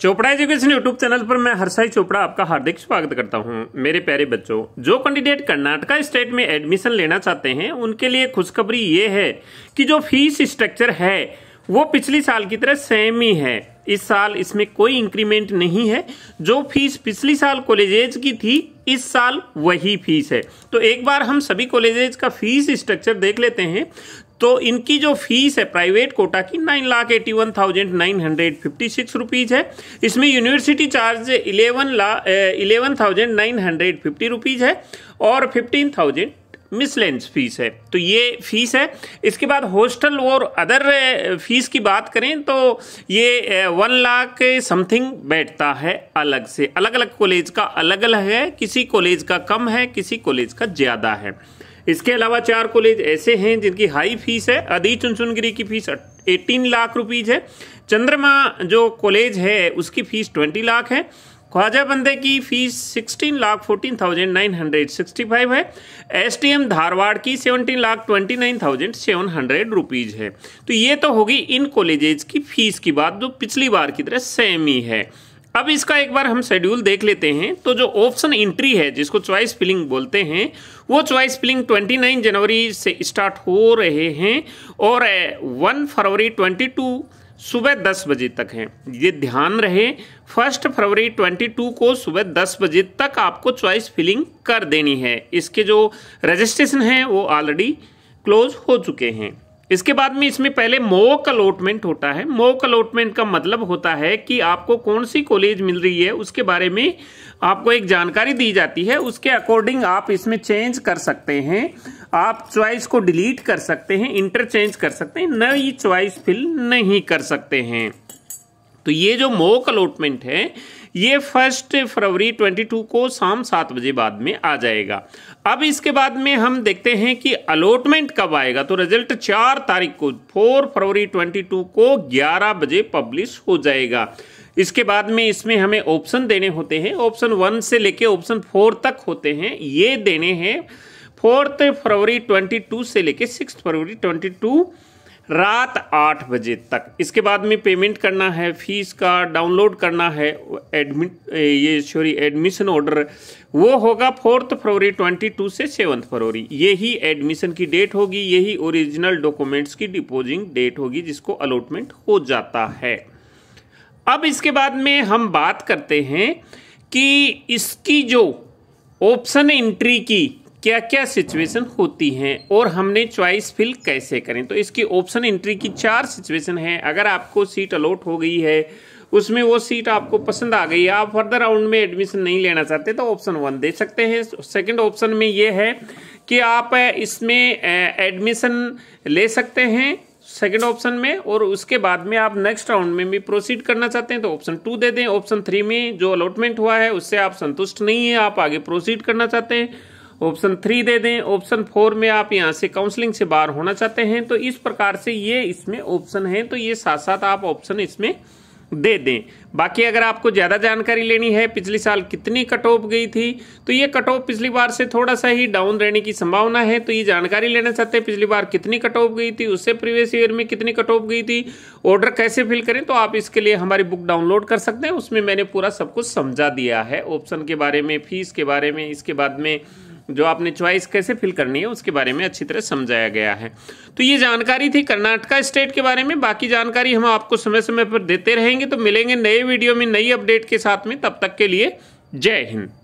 Chopra education YouTube channel पर मैं हरसाई चोपड़ा आपका हार्दिक स्वागत करता हूं मेरे प्यारे बच्चों जो कैंडिडेट कर्नाटका स्टेट में एडमिशन लेना चाहते हैं उनके लिए खुशखबरी ये है कि जो फीस स्ट्रक्चर है वो पिछली साल की तरह सेम ही है इस साल इसमें कोई इंक्रीमेंट नहीं है जो फीस पिछली साल कॉलेजेज की थी इस साल वही फीस है तो एक बार हम सभी कॉलेजेज का फीस स्ट्रक्चर देख लेते हैं तो इनकी जो फीस है प्राइवेट कोटा की nine lakh eighty one thousand nine hundred fifty six rupees है इसमें यूनिवर्सिटी चार्ज इलेवन ला eleven thousand nine hundred fifty rupees है और फिफ्टीन थाउजेंड मिसलेंस फीस है तो ये फीस है इसके बाद हॉस्टल और अदर फीस की बात करें तो ये वन लाख समथिंग बैठता है अलग से अलग अलग कॉलेज का अलग अलग है किसी कॉलेज का कम है किसी कॉलेज का ज़्यादा है इसके अलावा चार कॉलेज ऐसे हैं जिनकी हाई फीस है अधि चुनचुनगिरी की फीस एटीन लाख रुपीज़ है चंद्रमा जो कॉलेज है उसकी फीस ट्वेंटी लाख है ख्वाजा बंदे की fees sixteen lakh fourteen thousand nine hundred sixty five है एस टी एम धारवाड़ की seventeen lakh twenty nine thousand seven hundred rupees है तो ये तो होगी इन कॉलेजेज की फ़ीस की बात जो पिछली बार की तरह सेम ही है अब इसका एक बार हम शेड्यूल देख लेते हैं तो जो ऑप्शन एंट्री है जिसको चॉइस फिलिंग बोलते हैं वो चॉइस फिलिंग 29 जनवरी से स्टार्ट हो रहे हैं और 1 फरवरी 22 सुबह दस बजे तक हैं ये ध्यान रहे फर्स्ट फरवरी 22 को सुबह दस बजे तक आपको चॉइस फिलिंग कर देनी है इसके जो रजिस्ट्रेशन है वो ऑलरेडी क्लोज हो चुके हैं इसके बाद में इसमें पहले मोक अलॉटमेंट होता है मोक अलॉटमेंट का मतलब होता है कि आपको कौन सी कॉलेज मिल रही है उसके बारे में आपको एक जानकारी दी जाती है उसके अकॉर्डिंग आप इसमें चेंज कर सकते हैं आप च्वाइस को डिलीट कर सकते हैं इंटरचेंज कर सकते हैं नई च्वाइस फिल नहीं कर सकते हैं तो ये जो मोक अलॉटमेंट है ये फर्स्ट फरवरी 22 को शाम सात बजे बाद में आ जाएगा अब इसके बाद में हम देखते हैं कि अलॉटमेंट कब आएगा तो रिजल्ट चार तारीख को फोर फरवरी 22 को ग्यारह बजे पब्लिश हो जाएगा इसके बाद में इसमें हमें ऑप्शन देने होते हैं ऑप्शन वन से लेके ऑप्शन फोर तक होते हैं ये देने हैं फोर्थ फरवरी 22 से लेके सिक्स फरवरी 22 रात आठ बजे तक इसके बाद में पेमेंट करना है फीस का डाउनलोड करना है एडमिट ये सॉरी एडमिशन ऑर्डर वो होगा फोर्थ फरवरी ट्वेंटी टू से सेवन्थ फरवरी यही एडमिशन की डेट होगी यही ओरिजिनल डॉक्यूमेंट्स की डिपोजिंग डेट होगी जिसको अलॉटमेंट हो जाता है अब इसके बाद में हम बात करते हैं कि इसकी जो ऑप्शन एंट्री की क्या क्या सिचुएशन होती हैं और हमने चॉइस फिल कैसे करें तो इसकी ऑप्शन एंट्री की चार सिचुएशन है अगर आपको सीट अलॉट हो गई है उसमें वो सीट आपको पसंद आ गई आप फर्दर राउंड में एडमिशन नहीं लेना चाहते तो ऑप्शन वन दे सकते हैं सेकंड ऑप्शन में ये है कि आप इसमें एडमिशन ले सकते हैं सेकंड ऑप्शन में और उसके बाद में आप नेक्स्ट राउंड में भी प्रोसीड करना चाहते हैं तो ऑप्शन टू दे दें ऑप्शन थ्री में जो अलॉटमेंट हुआ है उससे आप संतुष्ट नहीं है आप आगे प्रोसीड करना चाहते हैं ऑप्शन थ्री दे दें ऑप्शन फोर में आप यहाँ से काउंसलिंग से बाहर होना चाहते हैं तो इस प्रकार से ये इसमें ऑप्शन है तो ये साथ साथ आप ऑप्शन इसमें दे दें बाकी अगर आपको ज़्यादा जानकारी लेनी है पिछले साल कितनी कट ऑफ गई थी तो ये कट ऑफ पिछली बार से थोड़ा सा ही डाउन रहने की संभावना है तो ये जानकारी लेना चाहते हैं पिछली बार कितनी कट ऑफ गई थी उससे प्रीवियस ईयर में कितनी कट ऑफ गई थी ऑर्डर कैसे फिल करें तो आप इसके लिए हमारी बुक डाउनलोड कर सकते हैं उसमें मैंने पूरा सब कुछ समझा दिया है ऑप्शन के बारे में फीस के बारे में इसके बाद में जो आपने च्वाइस कैसे फिल करनी है उसके बारे में अच्छी तरह समझाया गया है तो ये जानकारी थी कर्नाटका स्टेट के बारे में बाकी जानकारी हम आपको समय समय पर देते रहेंगे तो मिलेंगे नए वीडियो में नई अपडेट के साथ में तब तक के लिए जय हिंद